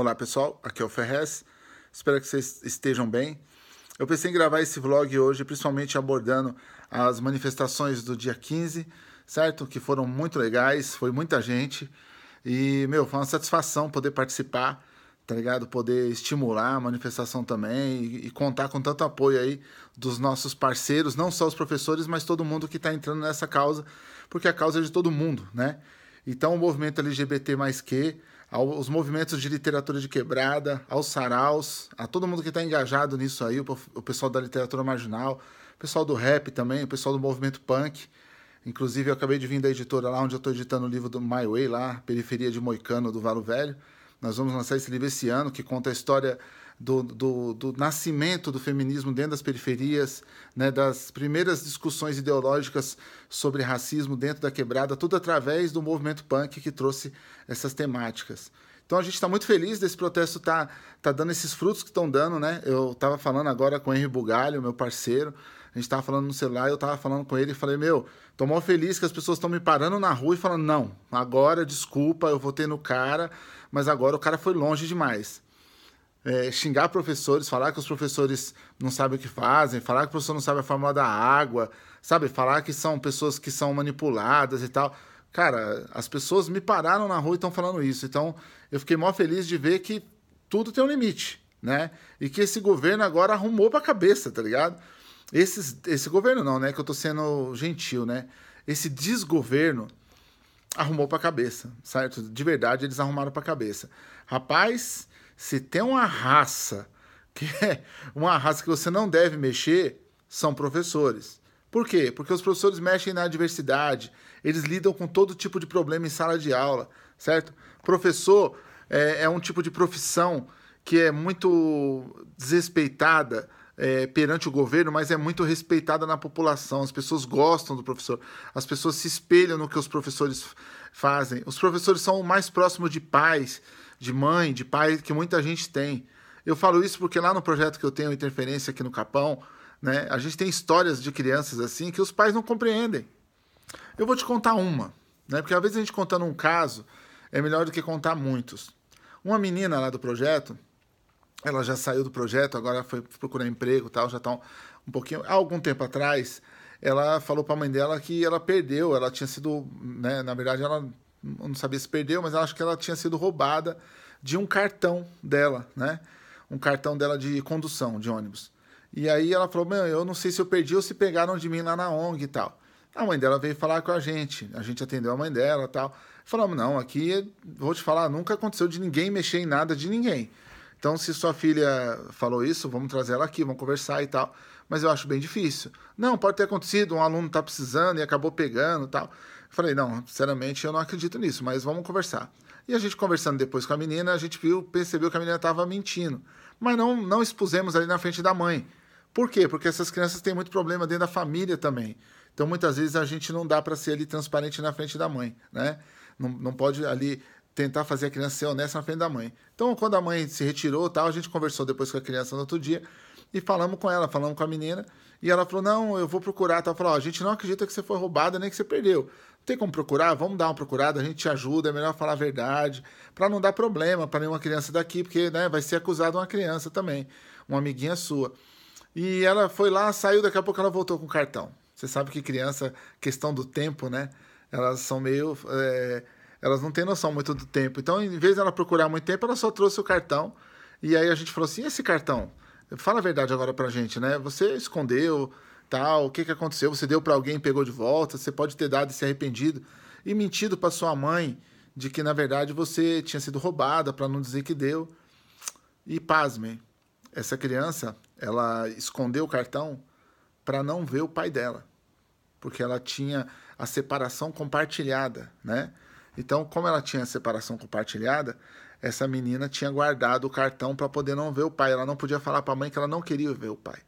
Olá pessoal, aqui é o Ferrez, espero que vocês estejam bem. Eu pensei em gravar esse vlog hoje, principalmente abordando as manifestações do dia 15, certo? Que foram muito legais, foi muita gente. E, meu, foi uma satisfação poder participar, tá ligado? Poder estimular a manifestação também e, e contar com tanto apoio aí dos nossos parceiros, não só os professores, mas todo mundo que está entrando nessa causa, porque a causa é de todo mundo, né? Então, o movimento LGBT mais que aos movimentos de literatura de quebrada, aos saraus, a todo mundo que está engajado nisso aí, o pessoal da literatura marginal, o pessoal do rap também, o pessoal do movimento punk. Inclusive, eu acabei de vir da editora lá, onde eu estou editando o livro do My Way, lá, Periferia de Moicano, do Valo Velho. Nós vamos lançar esse livro esse ano, que conta a história do, do, do nascimento do feminismo dentro das periferias, né, das primeiras discussões ideológicas sobre racismo dentro da quebrada, tudo através do movimento punk que trouxe essas temáticas. Então a gente está muito feliz desse protesto tá, tá dando esses frutos que estão dando, né? Eu estava falando agora com o Henry Bugalho, meu parceiro, a gente estava falando no celular, eu estava falando com ele e falei, meu, tô mal feliz que as pessoas estão me parando na rua e falando, não, agora desculpa, eu votei no cara, mas agora o cara foi longe demais é, xingar professores, falar que os professores não sabem o que fazem, falar que o professor não sabe a fórmula da água, sabe? Falar que são pessoas que são manipuladas e tal. Cara, as pessoas me pararam na rua e estão falando isso. Então, eu fiquei mó feliz de ver que tudo tem um limite, né? E que esse governo agora arrumou pra cabeça, tá ligado? Esses, esse governo não, né? Que eu tô sendo gentil, né? Esse desgoverno arrumou pra cabeça, certo? De verdade, eles arrumaram pra cabeça. Rapaz, se tem uma raça que é uma raça que você não deve mexer, são professores. Por quê? Porque os professores mexem na adversidade, eles lidam com todo tipo de problema em sala de aula, certo? Professor é, é um tipo de profissão que é muito desrespeitada é, perante o governo, mas é muito respeitada na população. As pessoas gostam do professor, as pessoas se espelham no que os professores fazem. Os professores são o mais próximo de pais de mãe, de pai, que muita gente tem. Eu falo isso porque lá no projeto que eu tenho, Interferência aqui no Capão, né, a gente tem histórias de crianças assim que os pais não compreendem. Eu vou te contar uma, né, porque às vezes a gente contando um caso é melhor do que contar muitos. Uma menina lá do projeto, ela já saiu do projeto, agora foi procurar emprego tal, já está um, um pouquinho. Há algum tempo atrás, ela falou para a mãe dela que ela perdeu, ela tinha sido, né, na verdade, ela não sabia se perdeu, mas ela acho que ela tinha sido roubada de um cartão dela, né? Um cartão dela de condução de ônibus. E aí ela falou: Meu, eu não sei se eu perdi ou se pegaram de mim lá na ONG e tal. A mãe dela veio falar com a gente, a gente atendeu a mãe dela e tal. Falamos: Não, aqui, vou te falar, nunca aconteceu de ninguém mexer em nada de ninguém. Então, se sua filha falou isso, vamos trazer ela aqui, vamos conversar e tal. Mas eu acho bem difícil. Não, pode ter acontecido, um aluno está precisando e acabou pegando e tal. Falei, não, sinceramente eu não acredito nisso, mas vamos conversar. E a gente conversando depois com a menina, a gente viu, percebeu que a menina estava mentindo. Mas não, não expusemos ali na frente da mãe. Por quê? Porque essas crianças têm muito problema dentro da família também. Então muitas vezes a gente não dá para ser ali transparente na frente da mãe, né? Não, não pode ali tentar fazer a criança ser honesta na frente da mãe. Então quando a mãe se retirou, tal, a gente conversou depois com a criança no outro dia e falamos com ela, falamos com a menina, e ela falou: Não, eu vou procurar. Ela falou: oh, A gente não acredita que você foi roubada nem que você perdeu tem como procurar? Vamos dar uma procurada, a gente te ajuda, é melhor falar a verdade, para não dar problema para nenhuma criança daqui, porque né, vai ser acusada uma criança também, uma amiguinha sua. E ela foi lá, saiu, daqui a pouco ela voltou com o cartão. Você sabe que criança, questão do tempo, né? Elas são meio. É, elas não têm noção muito do tempo. Então, em vez dela procurar muito tempo, ela só trouxe o cartão. E aí a gente falou assim: esse cartão? Fala a verdade agora pra gente, né? Você escondeu, tal, o que, que aconteceu? Você deu para alguém, pegou de volta, você pode ter dado e se arrependido e mentido para sua mãe de que na verdade você tinha sido roubada, para não dizer que deu. E pasmem, essa criança, ela escondeu o cartão para não ver o pai dela, porque ela tinha a separação compartilhada, né? Então, como ela tinha a separação compartilhada, essa menina tinha guardado o cartão para poder não ver o pai. Ela não podia falar para a mãe que ela não queria ver o pai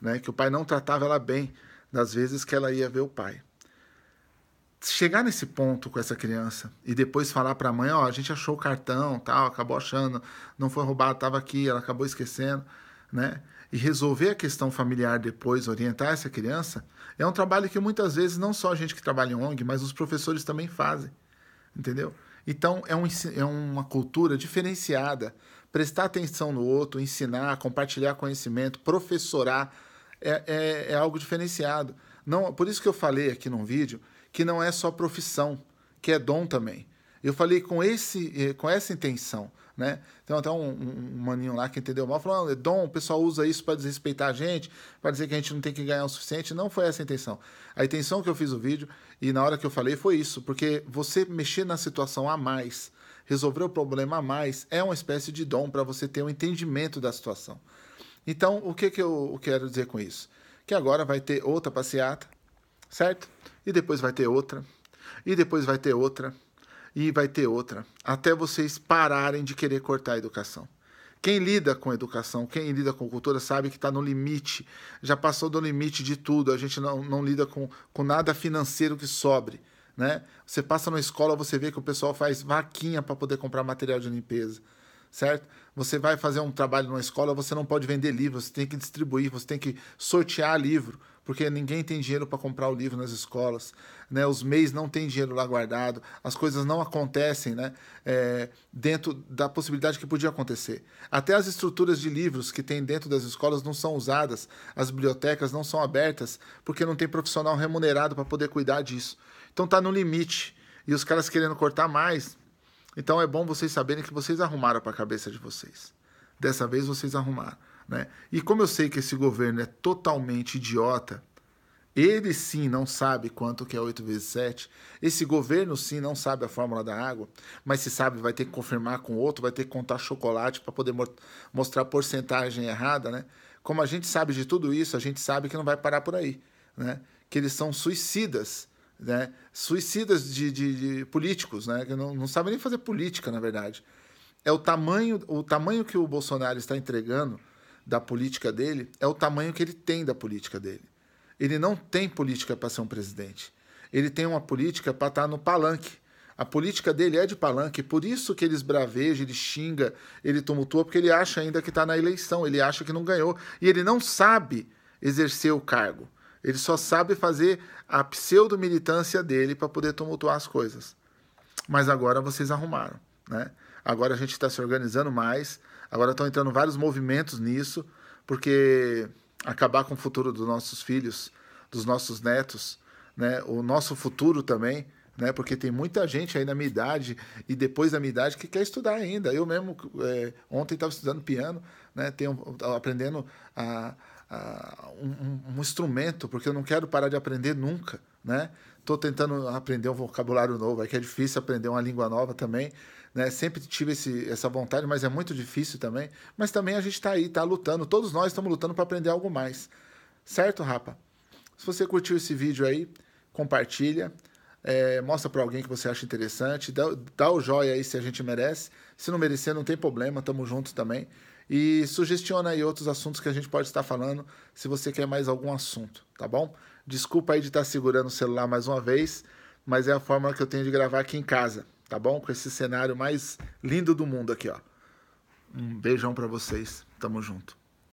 né? Que o pai não tratava ela bem das vezes que ela ia ver o pai. Chegar nesse ponto com essa criança e depois falar para a mãe, ó, oh, a gente achou o cartão, tal, acabou achando, não foi roubado, estava aqui, ela acabou esquecendo, né? E resolver a questão familiar depois, orientar essa criança, é um trabalho que muitas vezes não só a gente que trabalha em ONG, mas os professores também fazem, entendeu? Então é, um, é uma cultura diferenciada, prestar atenção no outro, ensinar, compartilhar conhecimento, professorar é, é, é algo diferenciado. Não, por isso que eu falei aqui num vídeo que não é só profissão, que é dom também. Eu falei com, esse, eh, com essa intenção, né? Tem até um, um, um, maninho lá que entendeu mal, falou, ah, é dom, o pessoal usa isso para desrespeitar a gente, para dizer que a gente não tem que ganhar o suficiente. Não foi essa a intenção. A intenção que eu fiz o vídeo e na hora que eu falei foi isso, porque você mexer na situação a mais, resolver o problema a mais, é uma espécie de dom para você ter um entendimento da situação. Então, o que, que eu quero dizer com isso? Que agora vai ter outra passeata, certo? E depois vai ter outra, e depois vai ter outra, e vai ter outra, até vocês pararem de querer cortar a educação. Quem lida com educação, quem lida com cultura, sabe que está no limite, já passou do limite de tudo, a gente não, não lida com, com nada financeiro que sobre. Né? Você passa na escola, você vê que o pessoal faz vaquinha para poder comprar material de limpeza certo? Você vai fazer um trabalho numa escola, você não pode vender livro, você tem que distribuir, você tem que sortear livro, porque ninguém tem dinheiro para comprar o livro nas escolas, né? Os mês não têm dinheiro lá guardado, as coisas não acontecem, né? É, dentro da possibilidade que podia acontecer. Até as estruturas de livros que tem dentro das escolas não são usadas, as bibliotecas não são abertas, porque não tem profissional remunerado para poder cuidar disso. Então tá no limite. E os caras querendo cortar mais, então é bom vocês saberem que vocês arrumaram para a cabeça de vocês. Dessa vez vocês arrumaram. Né? E como eu sei que esse governo é totalmente idiota, ele sim não sabe quanto que é 8 vezes 7. Esse governo sim não sabe a fórmula da água, mas se sabe vai ter que confirmar com outro, vai ter que contar chocolate para poder mostrar a porcentagem errada, né? Como a gente sabe de tudo isso, a gente sabe que não vai parar por aí, né? Que eles são suicidas né? Suicidas de, de, de políticos, né? Que não, não sabem nem fazer política, na verdade. É o tamanho, o tamanho que o Bolsonaro está entregando da política dele é o tamanho que ele tem da política dele. Ele não tem política para ser um presidente. Ele tem uma política para estar tá no palanque. A política dele é de palanque, por isso que ele esbraveja, ele xinga, ele tumultua, porque ele acha ainda que está na eleição, ele acha que não ganhou. E ele não sabe exercer o cargo. Ele só sabe fazer a pseudo-militância dele para poder tumultuar as coisas. Mas agora vocês arrumaram, né? Agora a gente está se organizando mais, agora estão entrando vários movimentos nisso, porque acabar com o futuro dos nossos filhos, dos nossos netos, né? o nosso futuro também, né? Porque tem muita gente aí na minha idade e depois da minha idade que quer estudar ainda. Eu mesmo é, ontem estava estudando piano, né? Tenho, aprendendo a, uh, um, um, instrumento, porque eu não quero parar de aprender nunca, né? Estou tentando aprender um vocabulário novo, é que é difícil aprender uma língua nova também, né? Sempre tive esse, essa vontade, mas é muito difícil também. Mas também a gente está aí, está lutando, todos nós estamos lutando para aprender algo mais, certo, rapa? Se você curtiu esse vídeo aí, compartilha, é, mostra para alguém que você acha interessante, dá, dá o joinha aí se a gente merece. Se não merecer, não tem problema, estamos juntos também e sugestiona aí outros assuntos que a gente pode estar falando se você quer mais algum assunto, tá bom? Desculpa aí de estar segurando o celular mais uma vez, mas é a forma que eu tenho de gravar aqui em casa, tá bom? Com esse cenário mais lindo do mundo aqui, ó. Um beijão para vocês. Tamo junto.